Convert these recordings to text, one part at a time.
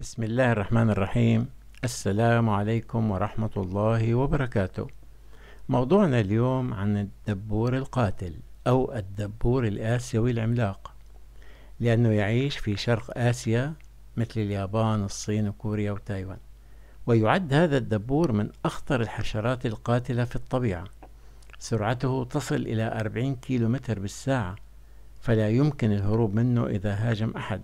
بسم الله الرحمن الرحيم السلام عليكم ورحمة الله وبركاته موضوعنا اليوم عن الدبور القاتل أو الدبور الآسيوي العملاق لأنه يعيش في شرق آسيا مثل اليابان الصين وكوريا وتايوان ويعد هذا الدبور من أخطر الحشرات القاتلة في الطبيعة سرعته تصل إلى 40 كيلومتر بالساعة فلا يمكن الهروب منه إذا هاجم أحد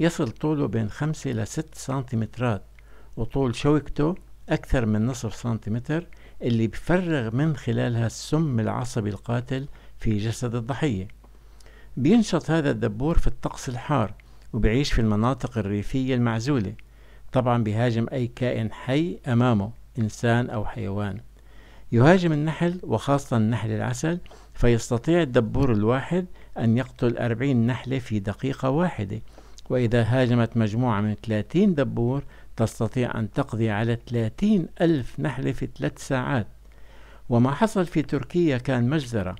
يصل طوله بين خمسة إلى ست سنتيمترات وطول شوكته أكثر من نصف سنتيمتر اللي بفرغ من خلالها السم العصبي القاتل في جسد الضحية بينشط هذا الدبور في الطقس الحار وبعيش في المناطق الريفية المعزولة طبعا بيهاجم أي كائن حي أمامه إنسان أو حيوان يهاجم النحل وخاصة النحل العسل فيستطيع الدبور الواحد أن يقتل أربعين نحلة في دقيقة واحدة وإذا هاجمت مجموعة من 30 دبور تستطيع أن تقضي على 30 ألف نحلة في ثلاث ساعات وما حصل في تركيا كان مجزرة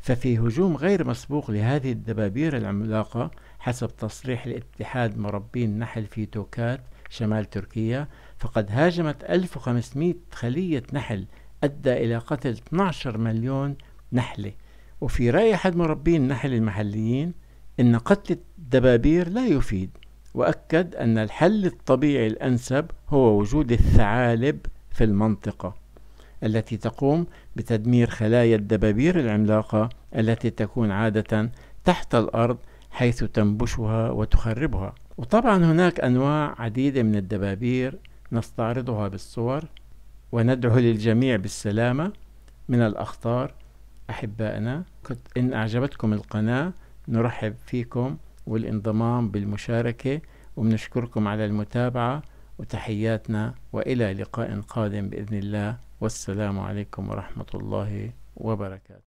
ففي هجوم غير مسبوق لهذه الدبابير العملاقة حسب تصريح الاتحاد مربي النحل في توكات شمال تركيا فقد هاجمت 1500 خلية نحل أدى إلى قتل 12 مليون نحلة وفي رأي أحد مربي النحل المحليين أن قتل الدبابير لا يفيد وأكد أن الحل الطبيعي الأنسب هو وجود الثعالب في المنطقة التي تقوم بتدمير خلايا الدبابير العملاقة التي تكون عادة تحت الأرض حيث تنبشها وتخربها وطبعا هناك أنواع عديدة من الدبابير نستعرضها بالصور وندعو للجميع بالسلامة من الأخطار أحبائنا إن أعجبتكم القناة نرحب فيكم والانضمام بالمشاركة وبنشكركم على المتابعة وتحياتنا وإلى لقاء قادم بإذن الله والسلام عليكم ورحمة الله وبركاته